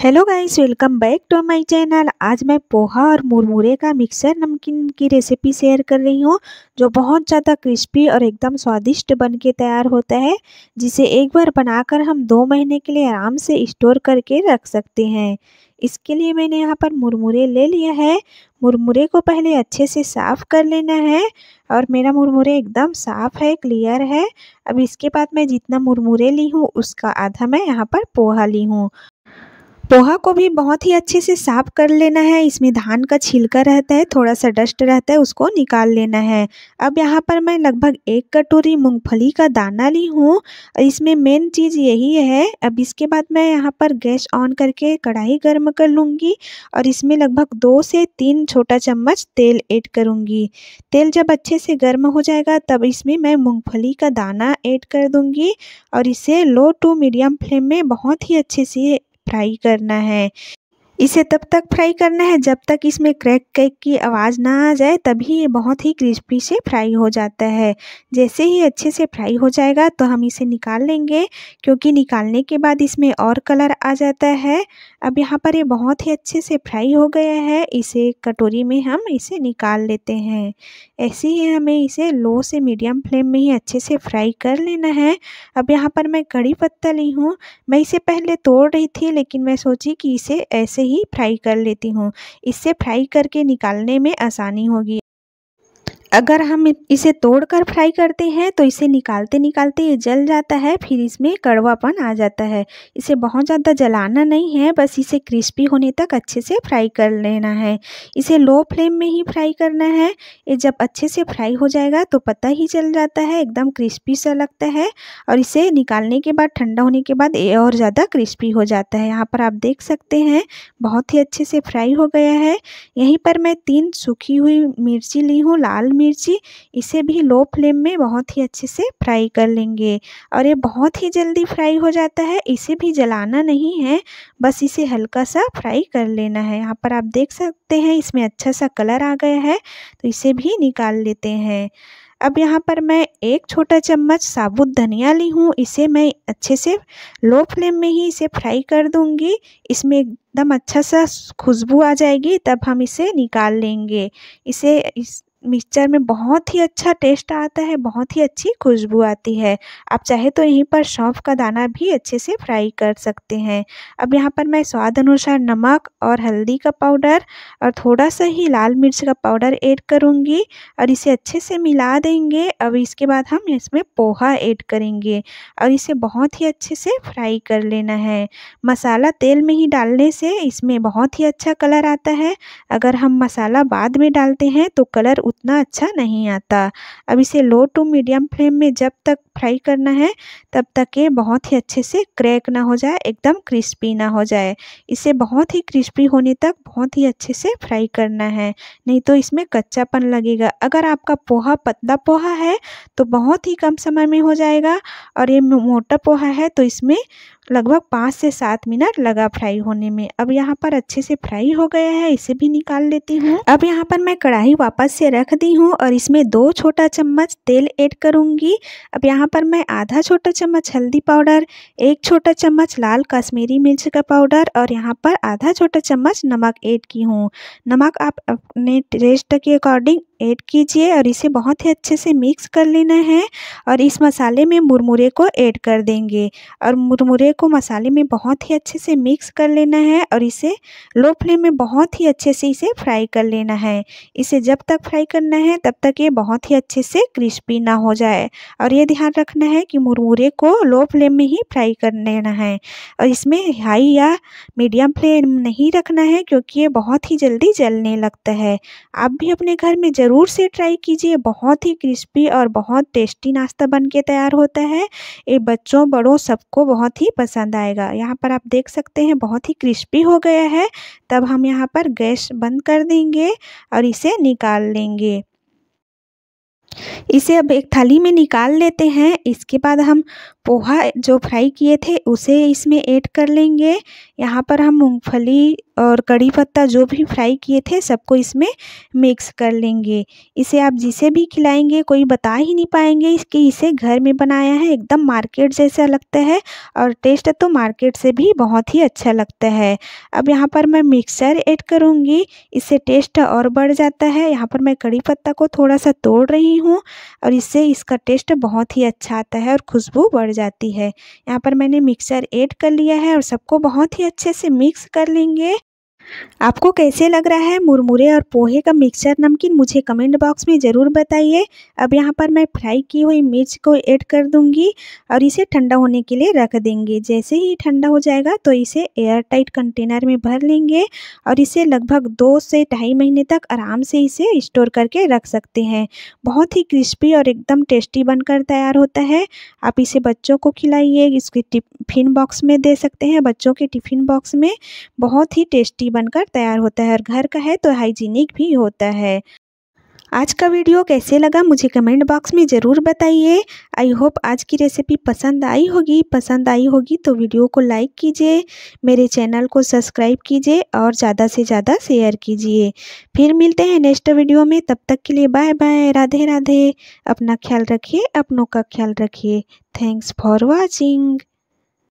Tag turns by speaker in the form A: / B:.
A: hello guys welcome back to my channel आज मैं पोहा और मुरमुरे का मिक्सर नमकीन की रेसिपी शेयर कर रही हूँ जो बहुत ज़्यादा क्रिस्पी और एकदम स्वादिष्ट बन के तैयार होता है जिसे एक बार बनाकर हम दो महीने के लिए आराम से स्टोर करके रख सकते हैं इसके लिए मैंने यहाँ पर मुरमुरे ले लिया है मुरमुरे को पहले अच्छे से साफ़ कर लेना है और मेरा मुरमुरे एकदम साफ़ है क्लियर है अब इसके बाद मैं जितना मुरमुरे ली हूँ उसका आधा मैं यहाँ पर पोहा ली हूँ पोहा को भी बहुत ही अच्छे से साफ कर लेना है इसमें धान का छिलका रहता है थोड़ा सा डस्ट रहता है उसको निकाल लेना है अब यहाँ पर मैं लगभग एक कटोरी मूंगफली का दाना ली हूँ इसमें मेन चीज़ यही है अब इसके बाद मैं यहाँ पर गैस ऑन करके कढ़ाई गर्म कर लूँगी और इसमें लगभग दो से तीन छोटा चम्मच तेल ऐड करूँगी तेल जब अच्छे से गर्म हो जाएगा तब इसमें मैं मूँगफली का दाना ऐड कर दूँगी और इसे लो टू मीडियम फ्लेम में बहुत ही अच्छे से फ्राई करना है इसे तब तक फ्राई करना है जब तक इसमें क्रैक कैक की आवाज़ ना आ जाए तभी ये बहुत ही क्रिस्पी से फ्राई हो जाता है जैसे ही अच्छे से फ्राई हो जाएगा तो हम इसे निकाल लेंगे क्योंकि निकालने के बाद इसमें और कलर आ जाता है अब यहाँ पर ये बहुत ही अच्छे से फ्राई हो गया है इसे कटोरी में हम इसे निकाल लेते हैं ऐसे ही हमें इसे लो से मीडियम फ्लेम में ही अच्छे से फ्राई कर लेना है अब यहाँ पर मैं कड़ी पत्ता ली हूँ मैं इसे पहले तोड़ रही थी लेकिन मैं सोची कि इसे ऐसे ही फ्राई कर लेती हूँ इससे फ्राई करके निकालने में आसानी होगी अगर हम इसे तोड़कर फ्राई करते हैं तो इसे निकालते निकालते ये जल जाता है फिर इसमें कड़वापन आ जाता है इसे बहुत ज़्यादा जलाना नहीं है बस इसे क्रिस्पी होने तक अच्छे से फ्राई कर लेना है इसे लो फ्लेम में ही फ्राई करना है ये जब अच्छे से फ्राई हो जाएगा तो पता ही चल जाता है एकदम क्रिस्पी सा लगता है और इसे निकालने के बाद ठंडा होने के बाद और ज़्यादा क्रिस्पी हो जाता है यहाँ पर आप देख सकते हैं बहुत ही अच्छे से फ्राई हो गया है यहीं पर मैं तीन सूखी हुई मिर्ची ली हूँ लाल मिर्ची इसे भी लो फ्लेम में बहुत ही अच्छे से फ्राई कर लेंगे और ये बहुत ही जल्दी फ्राई हो जाता है इसे भी जलाना नहीं है बस इसे हल्का सा फ्राई कर लेना है यहाँ पर आप देख सकते हैं इसमें अच्छा सा कलर आ गया है तो इसे भी निकाल लेते हैं अब यहाँ पर मैं एक छोटा चम्मच साबुत धनिया ली हूँ इसे मैं अच्छे से लो फ्लेम में ही इसे फ्राई कर दूँगी इसमें एकदम अच्छा सा खुशबू आ जाएगी तब हम इसे निकाल लेंगे इसे इस मिक्सचर में बहुत ही अच्छा टेस्ट आता है बहुत ही अच्छी खुशबू आती है आप चाहे तो यहीं पर सौंफ का दाना भी अच्छे से फ्राई कर सकते हैं अब यहाँ पर मैं स्वाद अनुसार नमक और हल्दी का पाउडर और थोड़ा सा ही लाल मिर्च का पाउडर ऐड करूँगी और इसे अच्छे से मिला देंगे अब इसके बाद हम इसमें पोहा ऐड करेंगे और इसे बहुत ही अच्छे से फ्राई कर लेना है मसाला तेल में ही डालने से इसमें बहुत ही अच्छा कलर आता है अगर हम मसाला बाद में डालते हैं तो कलर उतना अच्छा नहीं आता अब इसे लो टू मीडियम फ्लेम में जब तक फ्राई करना है तब तक ये बहुत ही अच्छे से क्रैक ना हो जाए एकदम क्रिस्पी ना हो जाए इसे बहुत ही क्रिस्पी होने तक बहुत ही अच्छे से फ्राई करना है नहीं तो इसमें कच्चापन लगेगा अगर आपका पोहा पतला पोहा है तो बहुत ही कम समय में हो जाएगा और ये मोटा पोहा है तो इसमें लगभग पाँच से सात मिनट लगा फ्राई होने में अब यहाँ पर अच्छे से फ्राई हो गया है इसे भी निकाल लेती हूँ अब यहाँ पर मैं कढ़ाई वापस से रख दी हूँ और इसमें दो छोटा चम्मच तेल ऐड करूँगी अब यहाँ यहाँ पर मैं आधा छोटा चम्मच हल्दी पाउडर एक छोटा चम्मच लाल कश्मीरी मिर्च का पाउडर और यहाँ पर आधा छोटा चम्मच नमक ऐड की हूँ नमक आप अपने टेस्ट के अकॉर्डिंग ऐड कीजिए और इसे बहुत ही अच्छे से मिक्स कर लेना है और इस मसाले में मुरमुरे को ऐड कर देंगे और मुरमुरे को मसाले में बहुत ही अच्छे से मिक्स कर लेना है और इसे लो फ्लेम में बहुत ही अच्छे से इसे फ्राई कर लेना है इसे जब तक फ्राई करना है तब तक ये बहुत ही अच्छे से क्रिस्पी ना हो जाए और ये ध्यान रखना है कि मुरमुरे को लो फ्लेम में ही फ्राई कर लेना है और इसमें हाई या मीडियम फ्लेम नहीं रखना है क्योंकि ये बहुत ही जल्दी जलने लगता है आप भी अपने घर में ज़रूर से ट्राई कीजिए बहुत ही क्रिस्पी और बहुत टेस्टी नाश्ता बन के तैयार होता है ये बच्चों बड़ों सबको बहुत ही पसंद आएगा यहाँ पर आप देख सकते हैं बहुत ही क्रिस्पी हो गया है तब हम यहाँ पर गैस बंद कर देंगे और इसे निकाल लेंगे इसे अब एक थाली में निकाल लेते हैं इसके बाद हम पोहा जो फ्राई किए थे उसे इसमें ऐड कर लेंगे यहाँ पर हम मूंगफली और कड़ी पत्ता जो भी फ्राई किए थे सबको इसमें मिक्स कर लेंगे इसे आप जिसे भी खिलाएंगे कोई बता ही नहीं पाएंगे कि इसे घर में बनाया है एकदम मार्केट जैसा लगता है और टेस्ट तो मार्केट से भी बहुत ही अच्छा लगता है अब यहाँ पर मैं मिक्सर ऐड करूँगी इससे टेस्ट और बढ़ जाता है यहाँ पर मैं कड़ी पत्ता को थोड़ा सा तोड़ रही हूँ और इससे इसका टेस्ट बहुत ही अच्छा आता है और खुशबू बढ़ जाती है यहाँ पर मैंने मिक्सर ऐड कर लिया है और सबको बहुत ही अच्छे से मिक्स कर लेंगे आपको कैसे लग रहा है मुरमुरे और पोहे का मिक्सचर नमकीन मुझे कमेंट बॉक्स में ज़रूर बताइए अब यहाँ पर मैं फ्राई की हुई मिर्च को ऐड कर दूँगी और इसे ठंडा होने के लिए रख देंगे जैसे ही ठंडा हो जाएगा तो इसे एयर टाइट कंटेनर में भर लेंगे और इसे लगभग दो से ढाई महीने तक आराम से इसे स्टोर करके रख सकते हैं बहुत ही क्रिस्पी और एकदम टेस्टी बनकर तैयार होता है आप इसे बच्चों को खिलाइए इसके टिफिन बॉक्स में दे सकते हैं बच्चों के टिफिन बॉक्स में बहुत ही टेस्टी बनकर तैयार होता है और घर का है तो हाइजीनिक भी होता है आज का वीडियो कैसे लगा मुझे कमेंट बॉक्स में ज़रूर बताइए आई होप आज की रेसिपी पसंद आई होगी पसंद आई होगी तो वीडियो को लाइक कीजिए मेरे चैनल को सब्सक्राइब कीजिए और ज़्यादा से ज़्यादा शेयर कीजिए फिर मिलते हैं नेक्स्ट वीडियो में तब तक के लिए बाय बाय राधे राधे अपना ख्याल रखिए अपनों का ख्याल रखिए थैंक्स फॉर वॉचिंग